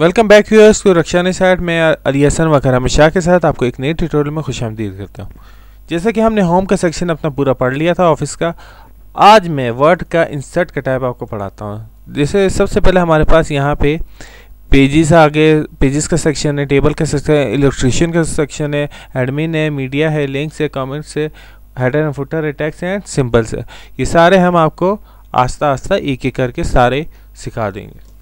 welcome back yours को रक्षा ने side में अली हसन शाह के साथ आपको एक नई ट्यूटोरियल में खुश आमदीद करता हूँ जैसे कि हमने होम का सेक्शन अपना पूरा पढ़ लिया था ऑफिस का आज मैं वर्ड का इंसर्ट का टाइप आपको पढ़ाता हूँ जैसे सबसे पहले हमारे पास यहाँ पे पेजेस आगे पेजेस का सेक्शन है टेबल का सेक्शन है इलेक्ट्रिशियन का सेक्शन है एडमिन है मीडिया है लिंक्स है कमेंट्स है हेडर एंड फुटर है टैक्स एंड सिंपल्स है ये सारे हम आपको आस्ता आस्ता एक एक करके सारे सिखा देंगे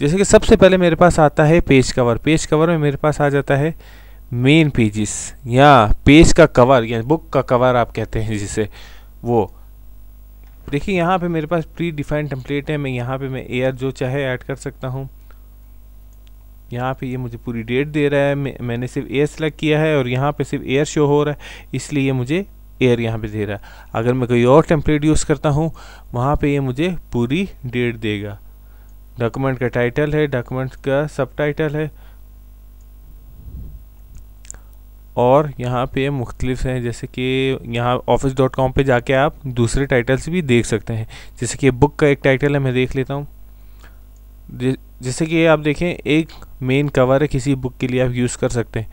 जैसे कि सबसे पहले मेरे पास आता है पेज कवर पेज कवर में मेरे पास आ जाता है मेन पेजेस या पेज का कवर या बुक का कवर आप कहते हैं जिसे वो देखिए यहाँ पे मेरे पास प्री डिफाइंड टेम्पलेट है मैं यहाँ पे मैं एयर जो चाहे ऐड कर सकता हूँ यहाँ पे ये मुझे पूरी डेट दे रहा है मैंने सिर्फ एयर सेलेक्ट किया है और यहाँ पे सिर्फ एयर शो हो रहा है इसलिए ये मुझे एयर यहाँ पे दे रहा है अगर मैं कोई और टेम्पलेट यूज़ करता हूँ वहाँ पे ये मुझे पूरी डेट देगा डॉक्यूमेंट का टाइटल है डॉक्यूमेंट का सब टाइटल है और यहाँ पे मुख्तलिफ हैं जैसे कि यहाँ ऑफिस डॉट कॉम पर जाके आप दूसरे टाइटल्स भी देख सकते हैं जैसे कि बुक का एक टाइटल है मैं देख लेता हूँ जैसे कि आप देखें एक मेन कवर है किसी बुक के लिए आप यूज़ कर सकते हैं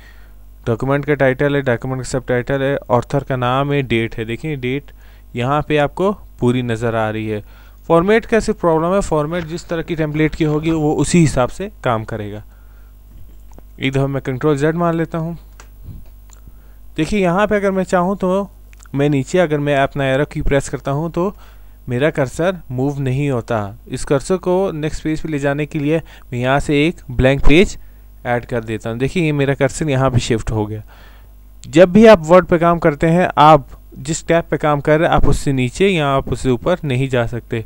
डॉक्यूमेंट का टाइटल है डॉक्यूमेंट का सब टाइटल है ऑर्थर का नाम है डेट है देखें डेट यहाँ पे आपको पूरी नज़र आ रही है फॉर्मेट का सिर्फ प्रॉब्लम है फॉर्मेट जिस तरह की टेम्पलेट की होगी वो उसी हिसाब से काम करेगा एक दफ़ा मैं कंट्रोल जेड मान लेता हूँ देखिए यहाँ पे अगर मैं चाहूँ तो मैं नीचे अगर मैं अपना एरो की प्रेस करता हूँ तो मेरा कर्सर मूव नहीं होता इस कर्सर को नेक्स्ट पेज पे ले जाने के लिए मैं यहाँ से एक ब्लैंक पेज ऐड कर देता हूँ देखिए ये मेरा कर्सर यहाँ पे शिफ्ट हो गया जब भी आप वर्ड पे काम करते हैं आप जिस टैब पे काम कर रहे हैं आप उससे नीचे या आप उससे ऊपर नहीं जा सकते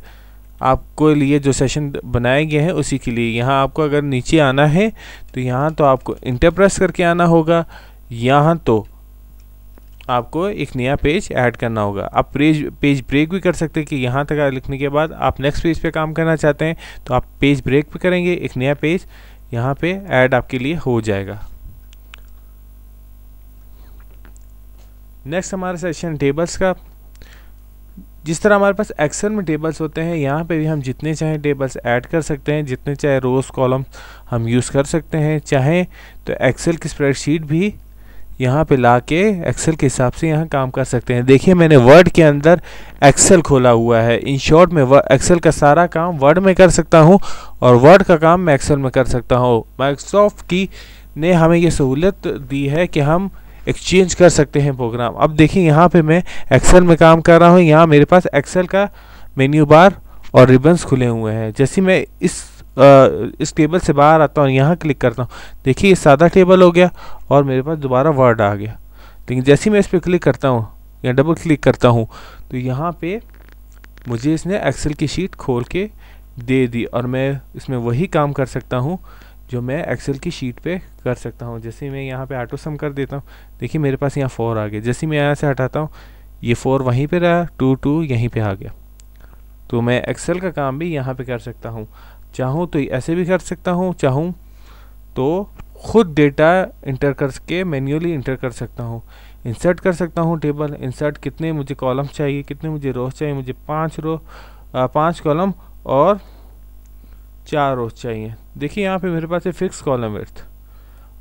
आपको लिए जो सेशन बनाए गए हैं उसी के लिए यहाँ आपको अगर नीचे आना है तो यहाँ तो आपको इंटरप्रेस करके आना होगा यहाँ तो आपको एक नया पेज ऐड करना होगा आप पेज पेज ब्रेक भी कर सकते हैं कि यहाँ तक लिखने के बाद आप नेक्स्ट पेज पे काम करना चाहते हैं तो आप पेज ब्रेक भी करेंगे एक नया पेज यहाँ पे ऐड आपके लिए हो जाएगा नेक्स्ट हमारा सेशन टेबल्स का जिस तरह हमारे पास एक्सेल में टेबल्स होते हैं यहाँ पे भी हम जितने चाहे टेबल्स ऐड कर सकते हैं जितने चाहे रोज़ कॉलम हम यूज़ कर सकते हैं चाहें तो एक्सेल की स्प्रेडशीट भी यहाँ पे ला के एक्सेल के हिसाब से यहाँ काम कर सकते हैं देखिए मैंने वर्ड के अंदर एक्सेल खोला हुआ है इन शॉर्ट में एक्सेल का सारा काम वर्ड में कर सकता हूँ और वर्ड का काम मैं एक्सेल में कर सकता हूँ माइक्रोसॉफ्ट की ने हमें ये सहूलत दी है कि हम एक्सचेंज कर सकते हैं प्रोग्राम अब देखिए यहाँ पे मैं एक्सेल में काम कर रहा हूँ यहाँ मेरे पास एक्सेल का मेन्यू बार और रिबन्स खुले हुए हैं जैसे मैं इस आ, इस टेबल से बाहर आता हूँ यहाँ क्लिक करता हूँ देखिए ये सादा टेबल हो गया और मेरे पास दोबारा वर्ड आ गया लेकिन तो जैसे मैं इस पर क्लिक करता हूँ या डबल क्लिक करता हूँ तो यहाँ पर मुझे इसने एक्सेल की शीट खोल के दे दी और मैं इसमें वही काम कर सकता हूँ जो मैं एक्सेल की शीट पे कर सकता हूँ जैसे मैं यहाँ पे ऑटो सम कर देता हूँ देखिए मेरे पास यहाँ फोर आ गया जैसे मैं यहाँ से हटाता हूँ ये फोर वहीं पे रहा टू टू यहीं पे आ गया तो मैं एक्सेल का काम भी यहाँ पे कर सकता हूँ चाहूँ तो ऐसे भी कर सकता हूँ चाहूँ तो खुद डेटा इंटर करके मैन्यूली इंटर कर सकता हूँ इंसर्ट कर सकता हूँ टेबल इंसर्ट कितने मुझे कॉलम चाहिए कितने मुझे रोज चाहिए मुझे पाँच रो पाँच कॉलम और चार रोज चाहिए देखिए यहाँ पे मेरे पास है फिक्स कॉलम वर्थ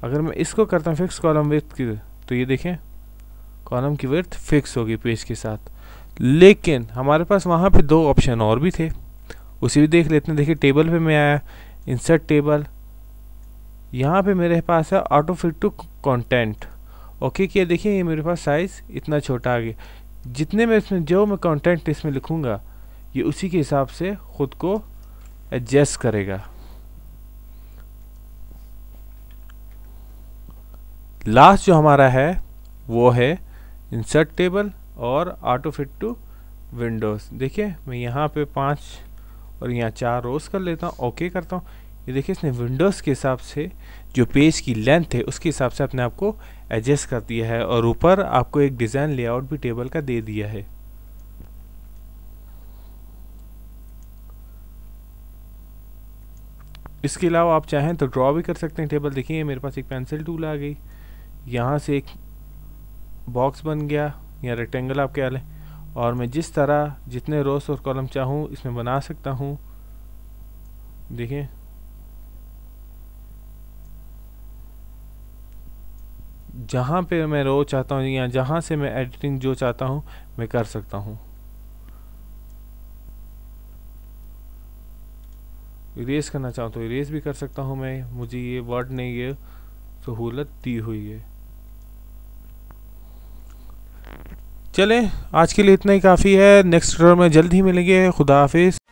अगर मैं इसको करता हूँ फिक्स कॉलम विर्थ की तो ये देखें कॉलम की वर्थ फिक्स होगी पेज के साथ लेकिन हमारे पास वहाँ पे दो ऑप्शन और भी थे उसे भी देख लेते हैं देखिए टेबल पे मैं आया इंसर्ट टेबल यहाँ पे मेरे पास है auto fit to content okay किया देखिए ये मेरे पास साइज़ इतना छोटा आ गया जितने में इसमें जो मैं कॉन्टेंट इसमें लिखूँगा ये उसी के हिसाब से ख़ुद को एडजस्ट करेगा लास्ट जो हमारा है वो है इंसर्ट टेबल और ऑटो फिट टू विंडोज़ देखिए मैं यहाँ पे पाँच और यहाँ चार रोज़ कर लेता हूँ ओके करता हूँ ये देखिए इसने विंडोज़ के हिसाब से जो पेज की लेंथ है उसके हिसाब से अपने आप को एडजस्ट कर दिया है और ऊपर आपको एक डिज़ाइन लेआउट भी टेबल का दे दिया है इसके अलावा आप चाहें तो ड्रॉ भी कर सकते हैं टेबल देखिए मेरे पास एक पेंसिल टूल आ गई यहाँ से एक बॉक्स बन गया या रेक्टेंगल आप क्या लें और मैं जिस तरह जितने रोस और कॉलम चाहूँ इसमें बना सकता हूँ देखिए जहाँ पे मैं रो चाहता हूँ या जहाँ से मैं एडिटिंग जो चाहता हूँ मैं कर सकता हूँ इरेज करना चाहूँ तो इरेज भी कर सकता हूँ मैं मुझे ये वर्ड ने ये सहूलत दी हुई है चलें आज के लिए इतना ही काफ़ी है नेक्स्ट में जल्द ही मिलेंगे खुदा हाफिज़